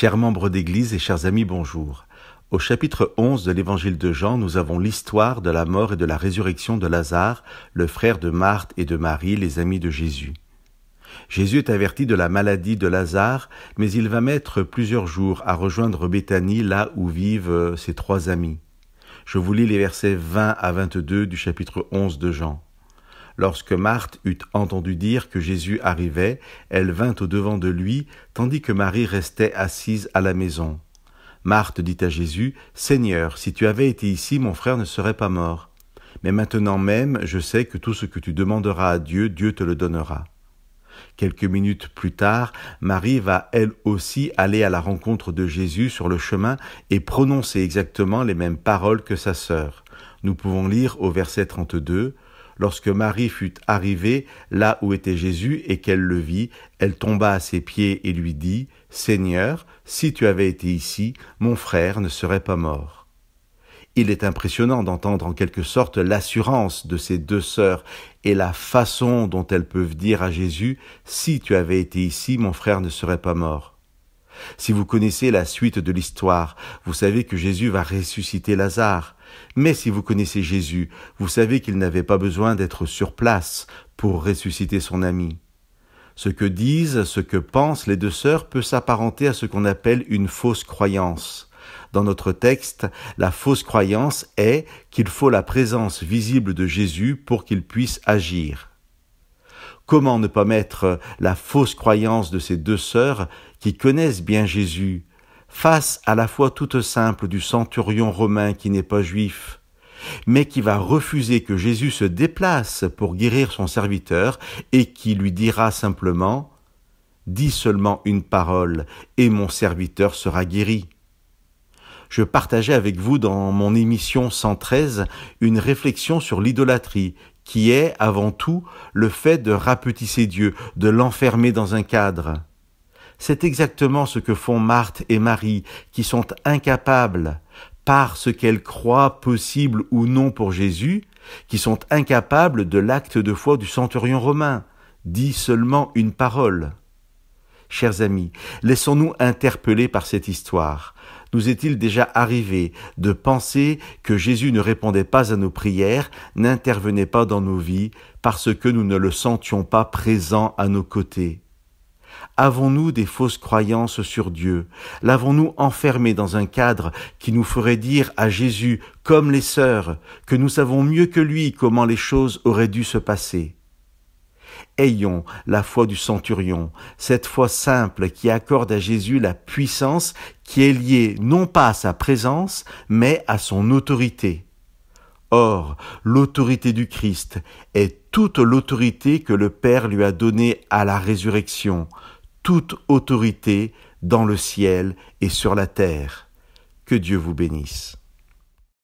Chers membres d'Église et chers amis, bonjour. Au chapitre 11 de l'Évangile de Jean, nous avons l'histoire de la mort et de la résurrection de Lazare, le frère de Marthe et de Marie, les amis de Jésus. Jésus est averti de la maladie de Lazare, mais il va mettre plusieurs jours à rejoindre Béthanie, là où vivent euh, ses trois amis. Je vous lis les versets 20 à 22 du chapitre 11 de Jean. Lorsque Marthe eut entendu dire que Jésus arrivait, elle vint au devant de lui, tandis que Marie restait assise à la maison. Marthe dit à Jésus, Seigneur, si tu avais été ici, mon frère ne serait pas mort. Mais maintenant même, je sais que tout ce que tu demanderas à Dieu, Dieu te le donnera. Quelques minutes plus tard, Marie va elle aussi aller à la rencontre de Jésus sur le chemin et prononcer exactement les mêmes paroles que sa sœur. Nous pouvons lire au verset 32 Lorsque Marie fut arrivée là où était Jésus et qu'elle le vit, elle tomba à ses pieds et lui dit, Seigneur, si tu avais été ici, mon frère ne serait pas mort. Il est impressionnant d'entendre en quelque sorte l'assurance de ces deux sœurs et la façon dont elles peuvent dire à Jésus, Si tu avais été ici, mon frère ne serait pas mort. Si vous connaissez la suite de l'histoire, vous savez que Jésus va ressusciter Lazare. Mais si vous connaissez Jésus, vous savez qu'il n'avait pas besoin d'être sur place pour ressusciter son ami. Ce que disent, ce que pensent les deux sœurs peut s'apparenter à ce qu'on appelle une fausse croyance. Dans notre texte, la fausse croyance est qu'il faut la présence visible de Jésus pour qu'il puisse agir. Comment ne pas mettre la fausse croyance de ces deux sœurs qui connaissent bien Jésus face à la foi toute simple du centurion romain qui n'est pas juif, mais qui va refuser que Jésus se déplace pour guérir son serviteur et qui lui dira simplement Dis seulement une parole et mon serviteur sera guéri. Je partageais avec vous dans mon émission 113 une réflexion sur l'idolâtrie qui est avant tout le fait de rapetisser Dieu, de l'enfermer dans un cadre. C'est exactement ce que font Marthe et Marie, qui sont incapables, par ce qu'elles croient possible ou non pour Jésus, qui sont incapables de l'acte de foi du centurion romain, dit seulement une parole. Chers amis, laissons-nous interpeller par cette histoire. Nous est-il déjà arrivé de penser que Jésus ne répondait pas à nos prières, n'intervenait pas dans nos vies, parce que nous ne le sentions pas présent à nos côtés Avons-nous des fausses croyances sur Dieu L'avons-nous enfermé dans un cadre qui nous ferait dire à Jésus, comme les sœurs, que nous savons mieux que lui comment les choses auraient dû se passer Ayons la foi du centurion, cette foi simple qui accorde à Jésus la puissance qui est liée non pas à sa présence, mais à son autorité. Or, l'autorité du Christ est toute l'autorité que le Père lui a donnée à la résurrection, toute autorité dans le ciel et sur la terre. Que Dieu vous bénisse.